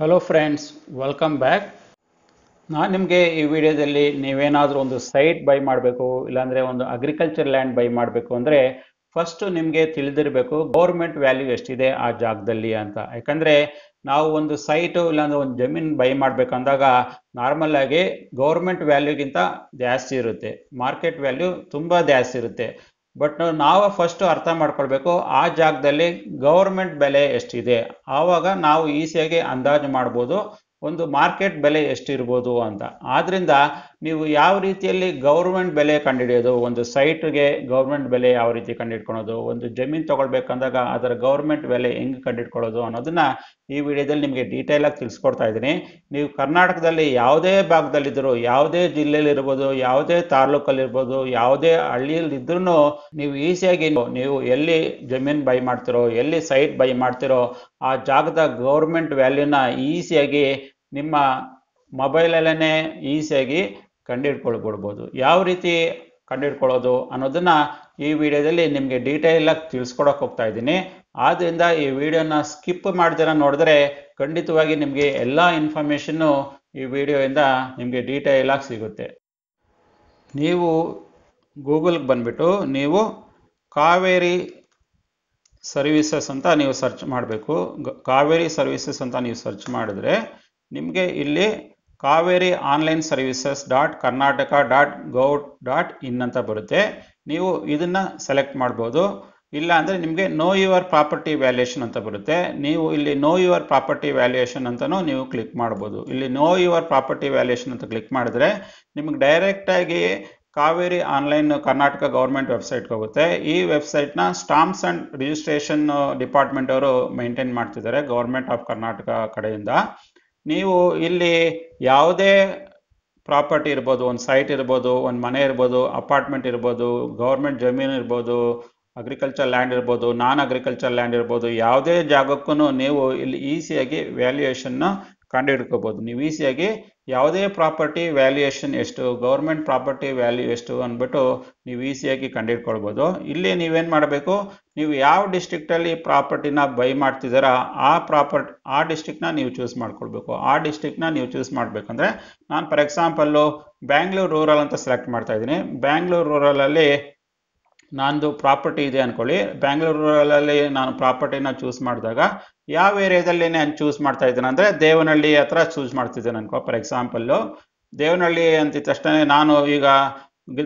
hello friends welcome back ನಾನು ನಿಮಗೆ ಈ ವಿಡಿಯೋದಲ್ಲಿ ನೀವೇನಾದರೂ ಒಂದು ಸೈಟ್ ಬೈ ಮಾಡಬೇಕು ಇಲ್ಲಾಂದರೆ ಒಂದು ಅಗ್ರಿಕಲ್ಚರ್ ಲ್ಯಾಂಡ್ ಬೈ ಮಾಡಬೇಕು ಅಂದರೆ ಫಸ್ಟು ನಿಮಗೆ ತಿಳಿದಿರಬೇಕು ಗೌರ್ಮೆಂಟ್ ವ್ಯಾಲ್ಯೂ ಎಷ್ಟಿದೆ ಆ ಜಾಗದಲ್ಲಿ ಅಂತ ಯಾಕಂದರೆ ನಾವು ಒಂದು ಸೈಟು ಇಲ್ಲಾಂದ್ರೆ ಒಂದು ಜಮೀನು ಬೈ ಮಾಡಬೇಕಂದಾಗ ನಾರ್ಮಲ್ ಆಗಿ ಗೌರ್ಮೆಂಟ್ ವ್ಯಾಲ್ಯೂಗಿಂತ ಜಾಸ್ತಿ ಇರುತ್ತೆ ಮಾರ್ಕೆಟ್ ವ್ಯಾಲ್ಯೂ ತುಂಬ ಜಾಸ್ತಿ ಇರುತ್ತೆ ಬಟ್ ನಾವು ಫಸ್ಟ್ ಅರ್ಥ ಮಾಡ್ಕೊಳ್ಬೇಕು ಆ ಜಾಗದಲ್ಲಿ ಗೌರ್ಮೆಂಟ್ ಬೆಲೆ ಎಷ್ಟಿದೆ ಆವಾಗ ನಾವು ಈಸಿಯಾಗಿ ಅಂದಾಜು ಮಾಡ್ಬೋದು ಒಂದು ಮಾರ್ಕೆಟ್ ಬೆಲೆ ಎಷ್ಟಿರ್ಬೋದು ಅಂತ ಆದ್ರಿಂದ ನೀವು ಯಾವ ರೀತಿಯಲ್ಲಿ ಗೌರ್ಮೆಂಟ್ ಬೆಲೆ ಕಂಡುಹಿಡಿಯೋದು ಒಂದು ಸೈಟ್ಗೆ ಗೌರ್ಮೆಂಟ್ ಬೆಲೆ ಯಾವ ರೀತಿ ಕಂಡುಹಿಡ್ಕೊಳೋದು ಒಂದು ಜಮೀನು ತಗೊಳ್ಬೇಕಂದಾಗ ಅದರ ಗೌರ್ಮೆಂಟ್ ಬೆಲೆ ಹೆಂಗೆ ಕಂಡಿಡ್ಕೊಳ್ಳೋದು ಅನ್ನೋದನ್ನ ಈ ವಿಡಿಯೋದಲ್ಲಿ ನಿಮಗೆ ಡೀಟೇಲ್ ಆಗಿ ತಿಳಿಸ್ಕೊಡ್ತಾ ಇದ್ದೀನಿ ನೀವು ಕರ್ನಾಟಕದಲ್ಲಿ ಯಾವುದೇ ಭಾಗದಲ್ಲಿದ್ದರೂ ಯಾವುದೇ ಜಿಲ್ಲೆಯಲ್ಲಿರ್ಬೋದು ಯಾವುದೇ ತಾಲೂಕಲ್ಲಿರ್ಬೋದು ಯಾವುದೇ ಹಳ್ಳಿಯಲ್ಲಿದ್ರೂ ನೀವು ಈಸಿಯಾಗಿ ನೀವು ಎಲ್ಲಿ ಜಮೀನು ಬೈ ಮಾಡ್ತಿರೋ ಎಲ್ಲಿ ಸೈಟ್ ಬೈ ಮಾಡ್ತಿರೋ ಆ ಜಾಗದ ಗೌರ್ಮೆಂಟ್ ವ್ಯಾಲ್ಯೂನ ಈಸಿಯಾಗಿ ನಿಮ್ಮ ಮೊಬೈಲಲ್ಲೇ ಈಸಿಯಾಗಿ ಕಂಡುಹಿಡ್ಕೊಳ್ಬಿಡ್ಬೋದು ಯಾವ ರೀತಿ ಕಂಡುಹಿಡ್ಕೊಳ್ಳೋದು ಅನ್ನೋದನ್ನು ಈ ವಿಡಿಯೋದಲ್ಲಿ ನಿಮಗೆ ಆಗಿ ತಿಳಿಸ್ಕೊಡೋಕೆ ಹೋಗ್ತಾ ಇದ್ದೀನಿ ಆದ್ದರಿಂದ ಈ ವಿಡಿಯೋನ ಸ್ಕಿಪ್ ಮಾಡ್ದಿರ ನೋಡಿದ್ರೆ ಖಂಡಿತವಾಗಿ ನಿಮಗೆ ಎಲ್ಲ ಇನ್ಫಾರ್ಮೇಷನ್ನು ಈ ವಿಡಿಯೋಯಿಂದ ನಿಮಗೆ ಆಗಿ ಸಿಗುತ್ತೆ ನೀವು ಗೂಗಲ್ಗೆ ಬಂದುಬಿಟ್ಟು ನೀವು ಕಾವೇರಿ ಸರ್ವಿಸಸ್ ಅಂತ ನೀವು ಸರ್ಚ್ ಮಾಡಬೇಕು ಕಾವೇರಿ ಸರ್ವಿಸಸ್ ಅಂತ ನೀವು ಸರ್ಚ್ ಮಾಡಿದ್ರೆ ನಿಮಗೆ ಇಲ್ಲಿ Kaveri online services dot Karnataka dot gov dot in ಅಂತ ಬರುತ್ತೆ ನೀವು ಇದನ್ನು ಸೆಲೆಕ್ಟ್ ಮಾಡ್ಬೋದು ಇಲ್ಲ ಅಂದರೆ ನಿಮಗೆ ನೋ ಯುವರ್ ಪ್ರಾಪರ್ಟಿ ವ್ಯಾಲ್ಯೂಯೇಷನ್ ಅಂತ ಬರುತ್ತೆ ನೀವು ಇಲ್ಲಿ ನೋ ಯುವರ್ ಪ್ರಾಪರ್ಟಿ ವ್ಯಾಲ್ಯೂಯೇಷನ್ ಅಂತಲೂ ನೀವು ಕ್ಲಿಕ್ ಮಾಡ್ಬೋದು ಇಲ್ಲಿ ನೋ ಯುವರ್ ಪ್ರಾಪರ್ಟಿ ವ್ಯಾಲ್ಯೂಯೇಷನ್ ಅಂತ ಕ್ಲಿಕ್ ಮಾಡಿದ್ರೆ ನಿಮಗೆ ಡೈರೆಕ್ಟಾಗಿ ಕಾವೇರಿ ಆನ್ಲೈನ್ ಕರ್ನಾಟಕ ಗೌರ್ಮೆಂಟ್ ವೆಬ್ಸೈಟ್ಗೆ ಹೋಗುತ್ತೆ ಈ ವೆಬ್ಸೈಟ್ನ ಸ್ಟಾಂಪ್ಸ್ ಆ್ಯಂಡ್ ರಿಜಿಸ್ಟ್ರೇಷನ್ ಡಿಪಾರ್ಟ್ಮೆಂಟ್ ಅವರು ಮೇಂಟೈನ್ ಮಾಡ್ತಿದ್ದಾರೆ ಗೌರ್ಮೆಂಟ್ ಆಫ್ ಕರ್ನಾಟಕ ಕಡೆಯಿಂದ ನೀವು ಇಲ್ಲಿ ಯಾವುದೇ ಪ್ರಾಪರ್ಟಿ ಇರ್ಬೋದು ಒಂದು ಸೈಟ್ ಇರ್ಬೋದು ಒಂದು ಮನೆ ಇರ್ಬೋದು ಅಪಾರ್ಟ್ಮೆಂಟ್ ಇರ್ಬೋದು ಗೌರ್ಮೆಂಟ್ ಜಮೀನು ಇರ್ಬೋದು ಅಗ್ರಿಕಲ್ಚರ್ ಲ್ಯಾಂಡ್ ಇರ್ಬೋದು ನಾನ್ ಅಗ್ರಿಕಲ್ಚರ್ ಲ್ಯಾಂಡ್ ಇರ್ಬೋದು ಯಾವುದೇ ಜಾಗಕ್ಕೂ ನೀವು ಇಲ್ಲಿ ಈಸಿಯಾಗಿ ವ್ಯಾಲ್ಯೂಯೇಷನ್ನ ಕಂಡು ಹಿಡ್ಕೋಬೋದು ನೀವು ಈಸಿಯಾಗಿ ಯಾವುದೇ ಪ್ರಾಪರ್ಟಿ ವ್ಯಾಲ್ಯೂಯೇಷನ್ ಎಷ್ಟು ಗೌರ್ಮೆಂಟ್ ಪ್ರಾಪರ್ಟಿ ವ್ಯಾಲ್ಯೂ ಎಷ್ಟು ಅಂದ್ಬಿಟ್ಟು ನೀವು ಈಸಿಯಾಗಿ ಕಂಡುಹಿಡ್ಕೊಳ್ಬೋದು ಇಲ್ಲಿ ನೀವೇನು ಮಾಡಬೇಕು ನೀವು ಯಾವ ಡಿಸ್ಟಿಕ್ಟಲ್ಲಿ ಪ್ರಾಪರ್ಟಿನ ಬೈ ಮಾಡ್ತಿದ್ದೀರಾ ಆ ಪ್ರಾಪರ್ಟ್ ಆ ಡಿಸ್ಟಿಕ್ನ ನೀವು ಚೂಸ್ ಮಾಡ್ಕೊಳ್ಬೇಕು ಆ ಡಿಸ್ಟಿಕ್ನ ನೀವು ಚೂಸ್ ಮಾಡಬೇಕಂದ್ರೆ ನಾನು ಫಾರ್ ಎಕ್ಸಾಂಪಲ್ಲು ಬ್ಯಾಂಗ್ಳೂರ್ ರೂರಲ್ ಅಂತ ಸೆಲೆಕ್ಟ್ ಮಾಡ್ತಾ ಇದ್ದೀನಿ ಬ್ಯಾಂಗ್ಳೂರ್ ರೂರಲಲ್ಲಿ ನಂದು ಪ್ರಾಪರ್ಟಿ ಇದೆ ಅಂದ್ಕೊಳ್ಳಿ ಬ್ಯಾಂಗ್ಳೂರು ರೂರಲಲ್ಲಿ ನಾನು ಪ್ರಾಪರ್ಟಿನ ಚೂಸ್ ಮಾಡಿದಾಗ ಯಾವ ಏರಿಯಾದಲ್ಲಿ ನಾನು ಚೂಸ್ ಮಾಡ್ತಾ ಇದ್ದೇನೆ ಅಂದರೆ ದೇವನಹಳ್ಳಿ ಹತ್ರ ಚೂಸ್ ಮಾಡ್ತಿದ್ದೆ ಅನ್ಕೋ ಫಾರ್ ಎಕ್ಸಾಂಪಲ್ಲು ದೇವನಹಳ್ಳಿ ಅಂತಿದ್ದ ತಕ್ಷಣ ನಾನು ಈಗ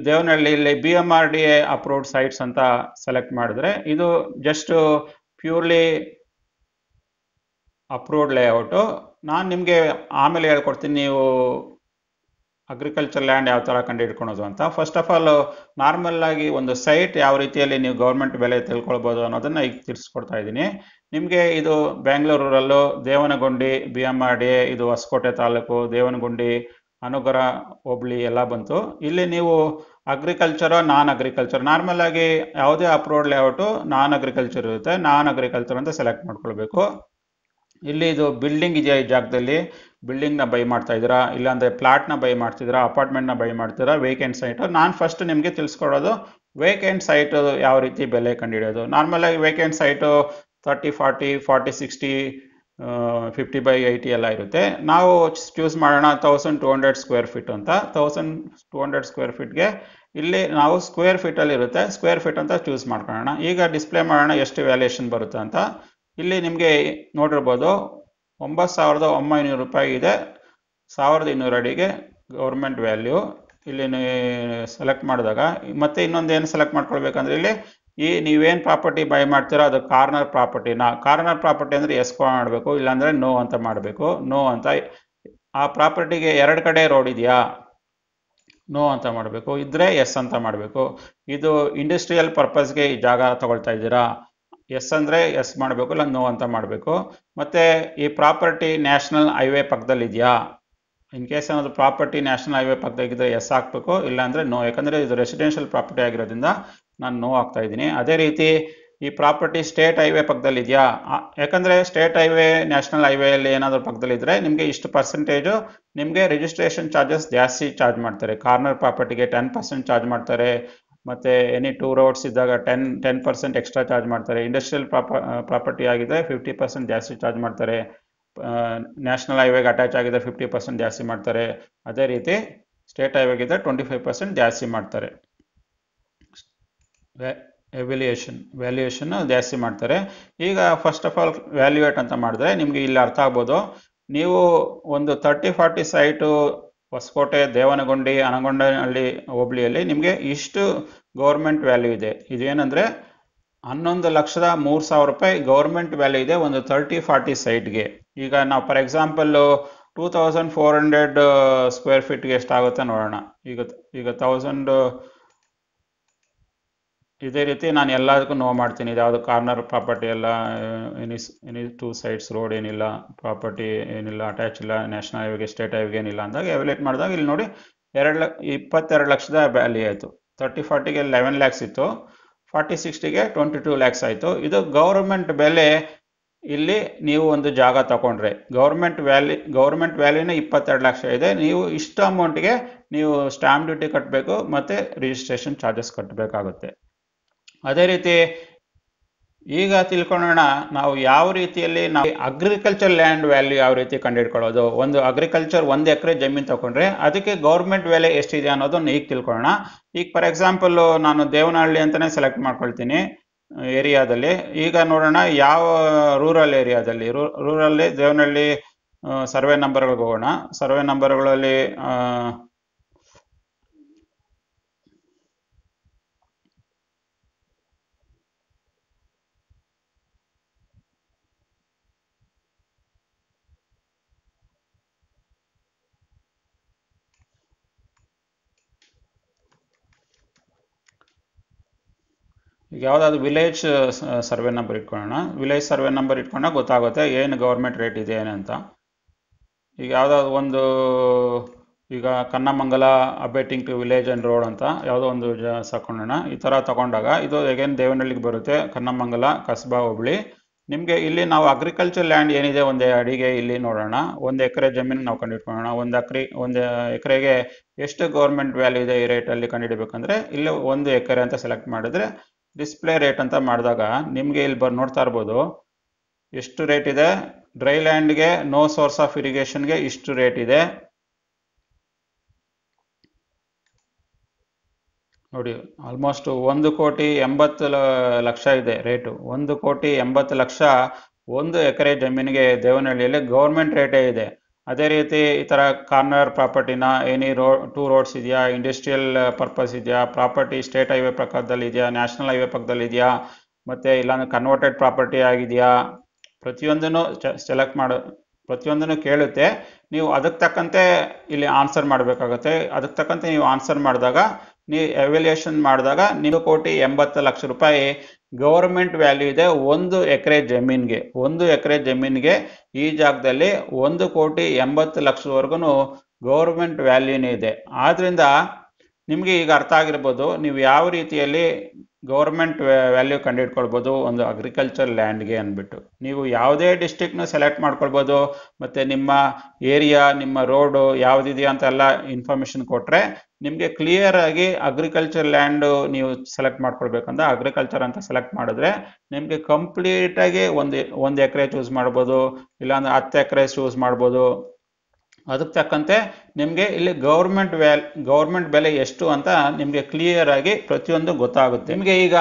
ದೇವನಹಳ್ಳಿಯಲ್ಲಿ B M R D A approved sites ಅಂತ ಸೆಲೆಕ್ಟ್ ಮಾಡಿದ್ರೆ ಇದು ಜಸ್ಟ್ ಪ್ಯೂರ್ಲಿ ಅಪ್ರೂವ್ಡ್ ಲೇಔಟು ನಾನು ನಿಮಗೆ ಆಮೇಲೆ ಹೇಳ್ಕೊಡ್ತೀನಿ ನೀವು ಅಗ್ರಿಕಲ್ಚರ್ ಲ್ಯಾಂಡ್ ಯಾವ ಥರ ಕಂಡು ಹಿಡ್ಕೊಳೋದು ಅಂತ ಫಸ್ಟ್ ಆಫ್ ಆಲ್ ನಾರ್ಮಲ್ ಆಗಿ ಒಂದು ಸೈಟ್ ಯಾವ ರೀತಿಯಲ್ಲಿ ನೀವು ಗೌರ್ಮೆಂಟ್ ಬೆಲೆ ತಿಳ್ಕೊಳ್ಬೋದು ಅನ್ನೋದನ್ನ ಈಗ ತಿಳಿಸ್ಕೊಡ್ತಾ ಇದ್ದೀನಿ ನಿಮಗೆ ಇದು ಬೆಂಗಳೂರಲ್ಲೂ Devanagundi B M R D ಇದು ಹೊಸಕೋಟೆ ತಾಲೂಕು ದೇವನಗುಂಡಿ ಅನುಗರ ಹೋಬಳಿ ಎಲ್ಲ ಬಂತು ಇಲ್ಲಿ ನೀವು ಅಗ್ರಿಕಲ್ಚರ್ ನಾನ್ ಅಗ್ರಿಕಲ್ಚರ್ ನಾರ್ಮಲ್ ಆಗಿ ಯಾವುದೇ ಅಪ್ರೋಡ್ ಲೇಔಟು ನಾನ್ ಅಗ್ರಿಕಲ್ಚರ್ ಇರುತ್ತೆ ನಾನ್ ಅಗ್ರಿಕಲ್ಚರ್ ಅಂತ ಸೆಲೆಕ್ಟ್ ಮಾಡ್ಕೊಳ್ಬೇಕು ಇಲ್ಲಿ ಇದು ಬಿಲ್ಡಿಂಗ್ ಇದೆಯಾ ಈ ಜಾಗದಲ್ಲಿ ಬಿಲ್ಡಿಂಗ್ನ ಬೈ ಮಾಡ್ತಾ ಇದ್ದೀರಾ ಇಲ್ಲಾಂದರೆ ಪ್ಲಾಟ್ನ ಬೈ ಮಾಡ್ತಿದ್ದೀರಾ ಅಪಾರ್ಟ್ಮೆಂಟ್ನ ಬೈ ಮಾಡ್ತೀರಾ ವೇಕೆಂಟ್ ಸೈಟು ನಾನು ಫಸ್ಟ್ ನಿಮಗೆ ತಿಳಿಸ್ಕೊಡೋದು ವೇಕೆಂಟ್ ಸೈಟು ಯಾವ ರೀತಿ ಬೆಲೆ ಕಂಡುಹಿಡಿಯೋದು ನಾರ್ಮಲಾಗಿ vacant site thirty forty forty sixty fifty by eighty ಎಲ್ಲ ಇರುತ್ತೆ ನಾವು ಚೂಸ್ ಮಾಡೋಣ thousand two hundred square feet ಅಂತ ತೌಸಂಡ್ ಟೂ ಹಂಡ್ರೆಡ್ ಸ್ಕ್ವೇರ್ ಫೀಟ್ಗೆ ಇಲ್ಲಿ ನಾವು ಸ್ಕ್ವೇರ್ ಫೀಟಲ್ಲಿ ಇರುತ್ತೆ ಸ್ಕ್ವೇರ್ ಫೀಟ್ ಅಂತ ಚೂಸ್ ಮಾಡ್ಕೊಳ್ಳೋಣ ಈಗ ಡಿಸ್ಪ್ಲೇ ಮಾಡೋಣ ಎಷ್ಟು ವ್ಯಾಲ್ಯೂಯೇಷನ್ ಬರುತ್ತೆ ಅಂತ ಇಲ್ಲಿ ನಿಮಗೆ ನೋಡಿರ್ಬೋದು ಒಂಬತ್ತು ಸಾವಿರದ ಒಂಬೈನೂರು ರೂಪಾಯಿ ಇದೆ ಸಾವಿರದ ಇನ್ನೂರು ಅಡಿಗೆ ಗೌರ್ಮೆಂಟ್ ವ್ಯಾಲ್ಯೂ ಇಲ್ಲಿ ಸೆಲೆಕ್ಟ್ ಮಾಡಿದಾಗ ಮತ್ತೆ ಇನ್ನೊಂದು ಏನು ಸೆಲೆಕ್ಟ್ ಮಾಡ್ಕೊಳ್ಬೇಕಂದ್ರೆ ಇಲ್ಲಿ ಈ ನೀವೇನು ಪ್ರಾಪರ್ಟಿ ಬೈ ಮಾಡ್ತೀರೋ ಅದು ಕಾರ್ನರ್ ಪ್ರಾಪರ್ಟಿನ ಕಾರ್ನರ್ ಪ್ರಾಪರ್ಟಿ ಅಂದರೆ ಎಸ್ ಮಾಡಬೇಕು ಇಲ್ಲಾಂದರೆ ನೋ ಅಂತ ಮಾಡಬೇಕು ನೋ ಅಂತ ಆ ಪ್ರಾಪರ್ಟಿಗೆ ಎರಡು ಕಡೆ ರೋಡ್ ಇದೆಯಾ ನೋ ಅಂತ ಮಾಡಬೇಕು ಇದ್ದರೆ ಎಸ್ ಅಂತ ಮಾಡಬೇಕು ಇದು ಇಂಡಸ್ಟ್ರಿಯಲ್ ಪರ್ಪಸ್ಗೆ ಈ ಜಾಗ ತಗೊಳ್ತಾ ಇದ್ದೀರಾ ಎಸ್ ಅಂದರೆ ಎಸ್ ಮಾಡಬೇಕು ಇಲ್ಲ ನೋ ಅಂತ ಮಾಡಬೇಕು ಮತ್ತು ಈ ಪ್ರಾಪರ್ಟಿ ನ್ಯಾಷನಲ್ ಹೈವೇ ಪಕ್ಕದಲ್ಲಿದೆಯಾ ಇನ್ ಕೇಸ್ ಏನಾದರೂ ಪ್ರಾಪರ್ಟಿ ನ್ಯಾಷನಲ್ ಹೈವೇ ಪಕ್ಕದಾಗಿದ್ದರೆ ಎಸ್ ಹಾಕಬೇಕು ಇಲ್ಲಾಂದರೆ ನೋ ಯಾಕಂದರೆ ಇದು ರೆಸಿಡೆನ್ಷಿಯಲ್ ಪ್ರಾಪರ್ಟಿ ಆಗಿರೋದ್ರಿಂದ ನಾನು ನೋ ಆಗ್ತಾ ಇದ್ದೀನಿ ಅದೇ ರೀತಿ ಈ ಪ್ರಾಪರ್ಟಿ ಸ್ಟೇಟ್ ಹೈವೇ ಪಕ್ಕದಲ್ಲಿದೆಯಾ ಇದೆಯಾ ಯಾಕಂದರೆ ಸ್ಟೇಟ್ ಹೈವೇ ನ್ಯಾಷನಲ್ ಹೈವೇಯಲ್ಲಿ ಏನಾದರೂ ಪಕ್ಕದಲ್ಲಿದ್ದರೆ ನಿಮಗೆ ಇಷ್ಟು ಪರ್ಸೆಂಟೇಜು ನಿಮಗೆ ರಿಜಿಸ್ಟ್ರೇಷನ್ ಚಾರ್ಜಸ್ ಜಾಸ್ತಿ ಚಾರ್ಜ್ ಮಾಡ್ತಾರೆ ಕಾರ್ನರ್ ಪ್ರಾಪರ್ಟಿಗೆ ಟೆನ್ ಪರ್ಸೆಂಟ್ ಚಾರ್ಜ್ ಮಾಡ್ತಾರೆ ಮತ್ತು ಎನಿ ಟೂ ರೋಡ್ಸ್ ಇದ್ದಾಗ ten ten percent extra charge ಮಾಡ್ತಾರೆ ಇಂಡಸ್ಟ್ರಿಯಲ್ ಪ್ರಾಪ ಪ್ರಾಪರ್ಟಿ ಆಗಿದೆ ಫಿಫ್ಟಿ ಪರ್ಸೆಂಟ್ ಜಾಸ್ತಿ ಚಾರ್ಜ್ ಮಾಡ್ತಾರೆ ನ್ಯಾಷನಲ್ ಹೈವೇಗೆ ಅಟ್ಯಾಚ್ ಆಗಿದೆ ಫಿಫ್ಟಿ ಪರ್ಸೆಂಟ್ ಜಾಸ್ತಿ ಮಾಡ್ತಾರೆ ಅದೇ ರೀತಿ ಸ್ಟೇಟ್ ಹೈವೇಗಿದ್ದರೆ ಟ್ವೆಂಟಿ ಫೈವ್ ಪರ್ಸೆಂಟ್ ಜಾಸ್ತಿ ಮಾಡ್ತಾರೆ ಎವ್ಯಾಲ್ಯೂಯೇಷನ್ ವ್ಯಾಲ್ಯೂಯೇಷನ್ ಜಾಸ್ತಿ ಮಾಡ್ತಾರೆ ಈಗ ಫಸ್ಟ್ ಆಫ್ ಆಲ್ ವ್ಯಾಲ್ಯೂಯೇಟ್ ಅಂತ ಮಾಡಿದ್ರೆ ನಿಮಗೆ ಇಲ್ಲಿ ಅರ್ಥ ಆಗ್ಬೋದು ನೀವು ಒಂದು thirty forty site Hosakote Devanagondi Anagondanahalli ಹೋಬಳಿಯಲ್ಲಿ ನಿಮಗೆ ಇಷ್ಟು ಗೌರ್ಮೆಂಟ್ ವ್ಯಾಲ್ಯೂ ಇದೆ ಇದೇನೆಂದರೆ ಹನ್ನೊಂದು ಲಕ್ಷದ ಮೂರು ಸಾವಿರ ರೂಪಾಯಿ ಗೌರ್ಮೆಂಟ್ ವ್ಯಾಲ್ಯೂ ಇದೆ ಒಂದು ತರ್ಟಿ ಫಾರ್ಟಿ ಸೈಟ್ಗೆ ಈಗ ನಾವು for example two thousand four hundred square ಫೀಟ್ಗೆ ಎಷ್ಟಾಗುತ್ತೆ ನೋಡೋಣ ಈಗ ಈಗ ತೌಸಂಡ್ ಇದೇ ರೀತಿ ನಾನು ಎಲ್ಲದಕ್ಕೂ ನೋ ಮಾಡ್ತೀನಿ ಇದ್ಯಾವುದು ಕಾರ್ನರ್ ಪ್ರಾಪರ್ಟಿ ಎಲ್ಲ any any two sides road ಏನಿಲ್ಲ ಪ್ರಾಪರ್ಟಿ ಏನಿಲ್ಲ ಅಟ್ಯಾಚ್ ಇಲ್ಲ ನ್ಯಾಷನಲ್ ಹೈವೇಗೆ ಸ್ಟೇಟ್ ಹೈವೇಗೆ ಏನಿಲ್ಲ ಅಂದಾಗ ಎವ್ಯುಲೇಟ್ ಮಾಡಿದಾಗ ಇಲ್ಲಿ ನೋಡಿ ಎರಡು ಲಕ್ಷ ಇಪ್ಪತ್ತೆರಡು ಲಕ್ಷದ ವ್ಯಾಲ್ಯೂ ಆಯಿತು ತರ್ಟಿ ಫಾರ್ಟಿಗೆ ಲೆವೆನ್ ಲ್ಯಾಕ್ಸ್ ಇತ್ತು ಫಾರ್ಟಿ ಸಿಕ್ಸ್ಟಿಗೆ ಟ್ವೆಂಟಿ ಟೂ ಲ್ಯಾಕ್ಸ್ ಆಯಿತು ಇದು ಗೌರ್ಮೆಂಟ್ ಬೆಲೆ ಇಲ್ಲಿ ನೀವು ಒಂದು ಜಾಗ ತಗೊಂಡ್ರೆ ಗೌರ್ಮೆಂಟ್ ವ್ಯಾಲ್ಯೂ ಗೌರ್ಮೆಂಟ್ ವ್ಯಾಲ್ಯೂನೇ ಇಪ್ಪತ್ತೆರಡು ಲಕ್ಷ ಇದೆ ನೀವು ಇಷ್ಟು ಅಮೌಂಟ್ಗೆ ನೀವು ಸ್ಟ್ಯಾಂಪ್ ಡ್ಯೂಟಿ ಕಟ್ಟಬೇಕು ಮತ್ತು ರಿಜಿಸ್ಟ್ರೇಷನ್ ಚಾರ್ಜಸ್ ಕಟ್ಟಬೇಕಾಗುತ್ತೆ ಅದೇ ರೀತಿ ಈಗ ತಿಳ್ಕೊಳ್ಳೋಣ ನಾವು ಯಾವ ರೀತಿಯಲ್ಲಿ ನಾವು ಅಗ್ರಿಕಲ್ಚರ್ ಲ್ಯಾಂಡ್ ವ್ಯಾಲ್ಯೂ ಯಾವ ರೀತಿ ಕಂಡುಹಿಡ್ಕೊಳ್ಳೋದು ಒಂದು ಅಗ್ರಿಕಲ್ಚರ್ ಒಂದು ಎಕರೆ ಜಮೀನು ತಗೊಂಡ್ರೆ ಅದಕ್ಕೆ ಗೌರ್ಮೆಂಟ್ ವ್ಯಾಲ್ಯೂ ಎಷ್ಟಿದೆ ಅನ್ನೋದನ್ನ ಈಗ ತಿಳ್ಕೊಳ್ಳೋಣ ಈಗ ಫಾರ್ ಎಕ್ಸಾಂಪಲ್ ನಾನು ದೇವನಹಳ್ಳಿ ಅಂತಾನೆ ಸೆಲೆಕ್ಟ್ ಮಾಡ್ಕೊಳ್ತೀನಿ ಏರಿಯಾದಲ್ಲಿ ಈಗ ನೋಡೋಣ ಯಾವ ರೂರಲ್ ಏರಿಯಾದಲ್ಲಿ ರೂರಲ್ ದೇವನಹಳ್ಳಿ ಸರ್ವೆ ನಂಬರ್ಗಳಿಗೆ ಹೋಗೋಣ ಸರ್ವೆ ನಂಬರ್ಗಳಲ್ಲಿ ಈಗ ಯಾವುದಾದ್ರು ವಿಲೇಜ್ ಸರ್ವೆ ನಂಬರ್ ಇಟ್ಕೊಳ್ಳೋಣ ವಿಲೇಜ್ ಸರ್ವೆ ನಂಬರ್ ಇಟ್ಕೊಂಡಾಗ ಗೊತ್ತಾಗುತ್ತೆ ಏನು ಗೌರ್ಮೆಂಟ್ ರೇಟ್ ಇದೆ ಏನಂತ ಈಗ ಯಾವುದಾದ್ರು ಒಂದು ಈಗ Kannamangala abutting to village and road ಅಂತ ಯಾವುದೋ ಒಂದು ಜ ತಗೊಂಡೋಣ ಈ ಥರ ತಗೊಂಡಾಗ ಇದು ಎಗೇನ್ ದೇವನಹಳ್ಳಿಗೆ ಬರುತ್ತೆ ಕನ್ನಮಂಗಲ ಕಸ್ಬಾ ಹೋಬಳಿ ನಿಮಗೆ ಇಲ್ಲಿ ನಾವು ಅಗ್ರಿಕಲ್ಚರ್ ಲ್ಯಾಂಡ್ ಏನಿದೆ ಒಂದು ಅಡಿಗೆ ಇಲ್ಲಿ ನೋಡೋಣ ಒಂದು ಎಕರೆ ಜಮೀನು ನಾವು ಕಂಡುಹಿಡ್ಕೊಳ್ಳೋಣ ಒಂದು ಅಕ್ರಿ ಒಂದು ಎಕರೆಗೆ ಎಷ್ಟು ಗೌರ್ಮೆಂಟ್ ವ್ಯಾಲ್ಯೂ ಇದೆ ಈ ರೇಟಲ್ಲಿ ಕಂಡುಹಿಡಬೇಕಂದ್ರೆ ಇಲ್ಲಿ ಒಂದು ಎಕರೆ ಅಂತ ಸೆಲೆಕ್ಟ್ ಮಾಡಿದ್ರೆ ಡಿಸ್ಪ್ಲೇ ರೇಟ್ ಅಂತ ಮಾಡಿದಾಗ ನಿಮಗೆ ಇಲ್ಲಿ ಬರ್ ನೋಡ್ತಾ ಇರ್ಬೋದು ಎಷ್ಟು ರೇಟ್ ಇದೆ ಡ್ರೈ ಲ್ಯಾಂಡ್ಗೆ ನೋ ಸೋರ್ಸ್ ಆಫ್ ಇರಿಗೇಷನ್ಗೆ ಇಷ್ಟು ರೇಟ್ ಇದೆ ನೋಡಿ ಆಲ್ಮೋಸ್ಟ್ ಒಂದು ಕೋಟಿ ಎಂಬತ್ತು ಲಕ್ಷ ಇದೆ ರೇಟು ಒಂದು ಕೋಟಿ ಎಂಬತ್ತು ಲಕ್ಷ ಒಂದು ಎಕರೆ ಜಮೀನಿಗೆ ದೇವನಹಳ್ಳಿಯಲ್ಲಿ ಗೌರ್ಮೆಂಟ್ ರೇಟೇ ಇದೆ ಅದೇ ರೀತಿ ಈ ಥರ ಕಾರ್ನರ್ ಪ್ರಾಪರ್ಟಿನ ಎನಿ ರೋ ಟೂ ರೋಡ್ಸ್ ಇದೆಯಾ ಇಂಡಸ್ಟ್ರಿಯಲ್ ಪರ್ಪಸ್ ಇದೆಯಾ ಪ್ರಾಪರ್ಟಿ ಸ್ಟೇಟ್ ಹೈವೇ ಪಕ್ಕದಲ್ಲಿ ಇದೆಯಾ ನ್ಯಾಷನಲ್ ಹೈವೇ ಪಕ್ಕದಲ್ಲಿ ಇದೆಯಾ ಮತ್ತು ಇಲ್ಲಾಂದ್ರೆ ಕನ್ವರ್ಟೆಡ್ ಪ್ರಾಪರ್ಟಿ ಆಗಿದೆಯಾ ಪ್ರತಿಯೊಂದನ್ನು ಸೆಲೆಕ್ಟ್ ಮಾಡ ಪ್ರತಿಯೊಂದನ್ನು ಕೇಳುತ್ತೆ ನೀವು ಅದಕ್ಕೆ ತಕ್ಕಂತೆ ಇಲ್ಲಿ ಆನ್ಸರ್ ಮಾಡಬೇಕಾಗುತ್ತೆ ಅದಕ್ಕೆ ತಕ್ಕಂತೆ ನೀವು ಆನ್ಸರ್ ಮಾಡಿದಾಗ ನೀವು ಎವ್ಯಾಲ್ಯೂಯೇಷನ್ ಮಾಡಿದಾಗ ನೀವು ಕೋಟಿ ಎಂಬತ್ತು ಲಕ್ಷ ರೂಪಾಯಿ ಗೌರ್ಮೆಂಟ್ ವ್ಯಾಲ್ಯೂ ಇದೆ ಒಂದು ಎಕರೆ ಜಮೀನಿಗೆ ಒಂದು ಎಕರೆ ಜಮೀನಿಗೆ ಈ ಜಾಗದಲ್ಲಿ ಒಂದು ಕೋಟಿ ಎಂಬತ್ತು ಲಕ್ಷದವರೆಗೂ ಗೌರ್ಮೆಂಟ್ ವ್ಯಾಲ್ಯೂನೇ ಇದೆ ಆದ್ದರಿಂದ ನಿಮಗೆ ಈಗ ಅರ್ಥ ಆಗಿರ್ಬೋದು ನೀವು ಯಾವ ರೀತಿಯಲ್ಲಿ ಗೌರ್ಮೆಂಟ್ ವ್ಯಾಲ್ಯೂ ಕಂಡುಹಿಡ್ಕೊಳ್ಬೋದು ಒಂದು ಅಗ್ರಿಕಲ್ಚರ್ ಲ್ಯಾಂಡ್ಗೆ ಅಂದ್ಬಿಟ್ಟು ನೀವು ಯಾವುದೇ ಡಿಸ್ಟಿಕ್ನ ಸೆಲೆಕ್ಟ್ ಮಾಡ್ಕೊಳ್ಬೋದು ಮತ್ತು ನಿಮ್ಮ ಏರಿಯಾ ನಿಮ್ಮ ರೋಡು ಅಂತ ಅಂತೆಲ್ಲ ಇನ್ಫಾರ್ಮೇಷನ್ ಕೊಟ್ಟರೆ ನಿಮಗೆ ಕ್ಲಿಯರ್ ಆಗಿ ಅಗ್ರಿಕಲ್ಚರ್ ಲ್ಯಾಂಡು ನೀವು ಸೆಲೆಕ್ಟ್ ಮಾಡ್ಕೊಳ್ಬೇಕಂದ್ರೆ ಅಗ್ರಿಕಲ್ಚರ್ ಅಂತ ಸೆಲೆಕ್ಟ್ ಮಾಡಿದ್ರೆ ನಿಮಗೆ ಕಂಪ್ಲೀಟಾಗಿ ಒಂದು ಒಂದು ಎಕರೆ ಚೂಸ್ ಮಾಡ್ಬೋದು ಇಲ್ಲಾಂದ್ರೆ ಹತ್ತು ಎಕರೆ ಚೂಸ್ ಮಾಡ್ಬೋದು ಅದಕ್ಕೆ ತಕ್ಕಂತೆ ನಿಮಗೆ ಇಲ್ಲಿ ಗೌರ್ಮೆಂಟ್ ವ್ಯಾಲ್ ಗೌರ್ಮೆಂಟ್ ಬೆಲೆ ಎಷ್ಟು ಅಂತ ನಿಮಗೆ ಕ್ಲಿಯರ್ ಆಗಿ ಪ್ರತಿಯೊಂದು ಗೊತ್ತಾಗುತ್ತೆ ನಿಮಗೆ ಈಗ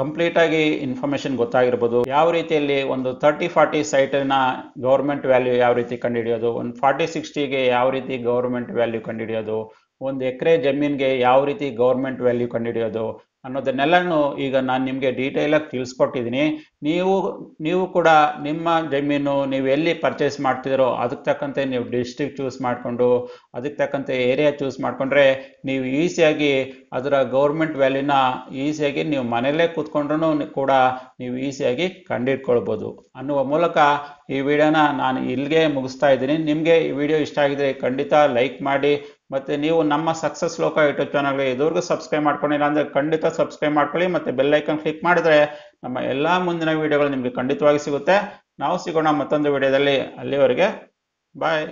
ಕಂಪ್ಲೀಟ್ ಆಗಿ ಇನ್ಫಾರ್ಮೇಶನ್ ಗೊತ್ತಾಗಿರ್ಬೋದು ಯಾವ ರೀತಿಯಲ್ಲಿ ಒಂದು ತರ್ಟಿ ಫಾರ್ಟಿ ಸೈಟಿನ ಗೌರ್ಮೆಂಟ್ ವ್ಯಾಲ್ಯೂ ಯಾವ ರೀತಿ ಕಂಡುಹಿಡಿಯೋದು ಒಂದು ಫಾರ್ಟಿ ಸಿಕ್ಸ್ಟಿಗೆ ಯಾವ ರೀತಿ ಗೌರ್ಮೆಂಟ್ ವ್ಯಾಲ್ಯೂ ಕಂಡುಹಿಡಿಯೋದು ಒಂದು ಎಕರೆ ಜಮೀನಿಗೆ ಯಾವ ರೀತಿ ಗೌರ್ಮೆಂಟ್ ವ್ಯಾಲ್ಯೂ ಕಂಡುಹಿಡಿಯೋದು ಅನ್ನೋದನ್ನೆಲ್ಲನೂ ಈಗ ನಾನು ನಿಮಗೆ ಡೀಟೇಲಾಗಿ ತಿಳಿಸ್ಕೊಟ್ಟಿದ್ದೀನಿ ನೀವು ನೀವು ಕೂಡ ನಿಮ್ಮ ಜಮೀನು ನೀವು ಎಲ್ಲಿ ಪರ್ಚೇಸ್ ಮಾಡ್ತಿದ್ದೀರೋ ಅದಕ್ಕೆ ತಕ್ಕಂತೆ ನೀವು ಡಿಸ್ಟ್ರಿಕ್ಟ್ ಚೂಸ್ ಮಾಡಿಕೊಂಡು ಅದಕ್ಕೆ ತಕ್ಕಂತೆ ಏರಿಯಾ ಚೂಸ್ ಮಾಡಿಕೊಂಡ್ರೆ ನೀವು ಈಸಿಯಾಗಿ ಅದರ ಗೌರ್ಮೆಂಟ್ ವ್ಯಾಲ್ಯೂನ ಈಸಿಯಾಗಿ ನೀವು ಮನೆಯಲ್ಲೇ ಕೂತ್ಕೊಂಡ್ರೂ ಕೂಡ ನೀವು ಈಸಿಯಾಗಿ ಕಂಡಿಟ್ಕೊಳ್ಬೋದು ಅನ್ನುವ ಮೂಲಕ ಈ ವಿಡಿಯೋನ ನಾನು ಇಲ್ಲಿಗೆ ಮುಗಿಸ್ತಾ ಇದ್ದೀನಿ ನಿಮಗೆ ಈ ವಿಡಿಯೋ ಇಷ್ಟ ಆಗಿದ್ರೆ ಖಂಡಿತ ಲೈಕ್ ಮಾಡಿ ಮತ್ತು ನೀವು ನಮ್ಮ ಸಕ್ಸಸ್ ಲೋಕ ಯೂಟ್ಯೂಬ್ ಚಾನಲ್ಗೆ ಇದುವರೆಗೂ ಸಬ್ಸ್ಕ್ರೈಬ್ ಮಾಡ್ಕೊಂಡಿಲ್ಲ ಅಂದರೆ ಖಂಡಿತ ಸಬ್ಸ್ಕ್ರೈಬ್ ಮಾಡ್ಕೊಳ್ಳಿ ಬೆಲ್ ಐಕನ್ ಕ್ಲಿಕ್ ಮಾಡಿದ್ರೆ ನಮ್ಮ ಎಲ್ಲ ಮುಂದಿನ ವೀಡಿಯೋಗಳು ನಿಮಗೆ ಖಂಡಿತವಾಗಿ ಸಿಗುತ್ತೆ ನಾವು ಸಿಗೋಣ ಮತ್ತೊಂದು ವಿಡಿಯೋದಲ್ಲಿ ಅಲ್ಲಿವರೆಗೆ ಬಾಯ್